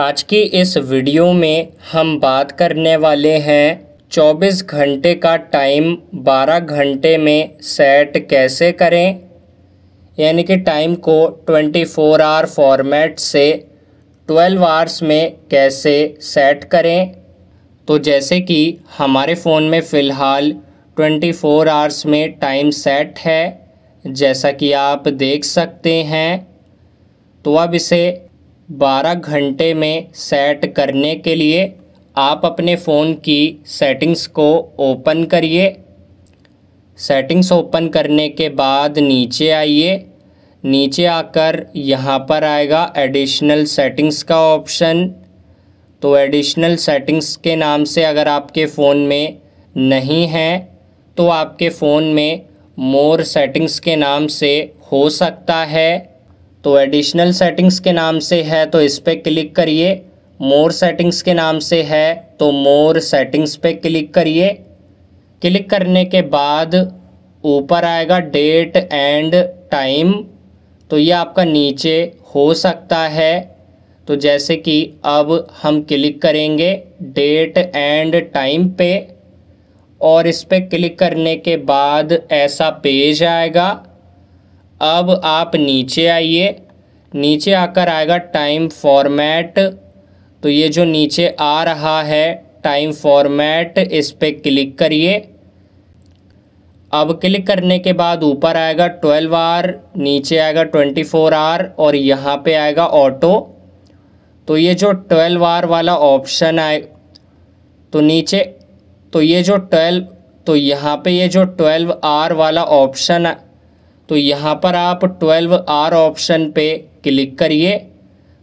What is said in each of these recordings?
आज की इस वीडियो में हम बात करने वाले हैं 24 घंटे का टाइम 12 घंटे में सेट कैसे करें यानी कि टाइम को 24 आवर फॉर्मेट से 12 आवर्स में कैसे सेट करें तो जैसे कि हमारे फ़ोन में फ़िलहाल 24 आवर्स में टाइम सेट है जैसा कि आप देख सकते हैं तो अब इसे बारह घंटे में सेट करने के लिए आप अपने फ़ोन की सेटिंग्स को ओपन करिए सेटिंग्स ओपन करने के बाद नीचे आइए नीचे आकर यहाँ पर आएगा एडिशनल सेटिंग्स का ऑप्शन तो एडिशनल सेटिंग्स के नाम से अगर आपके फ़ोन में नहीं है तो आपके फ़ोन में मोर सेटिंग्स के नाम से हो सकता है तो एडिशनल सेटिंग्स के नाम से है तो इस पर क्लिक करिए मोर सेटिंग्स के नाम से है तो मोर सेटिंग्स पे क्लिक करिए क्लिक करने के बाद ऊपर आएगा डेट एंड टाइम तो ये आपका नीचे हो सकता है तो जैसे कि अब हम क्लिक करेंगे डेट एंड टाइम पे और इस पर क्लिक करने के बाद ऐसा पेज आएगा अब आप नीचे आइए नीचे आकर आएगा टाइम फॉर्मेट तो ये जो नीचे आ रहा है टाइम फॉर्मेट इस पर क्लिक करिए अब क्लिक करने के बाद ऊपर आएगा 12 आर नीचे आएगा 24 आर और यहाँ पे आएगा ऑटो तो ये जो 12 आर वाला ऑप्शन आए तो नीचे तो ये जो 12 तो यहाँ पे ये जो 12 आर वाला ऑप्शन तो यहाँ पर आप ट्वेल्व आर ऑप्शन पे क्लिक करिए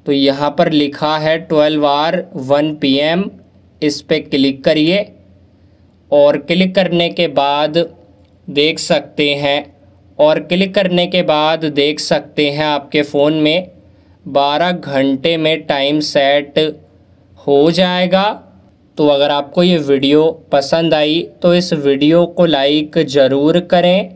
तो यहाँ पर लिखा है twelve R one P M इस पर क्लिक करिए और क्लिक करने के बाद देख सकते हैं और क्लिक करने के बाद देख सकते हैं आपके फ़ोन में 12 घंटे में टाइम सेट हो जाएगा तो अगर आपको ये वीडियो पसंद आई तो इस वीडियो को लाइक ज़रूर करें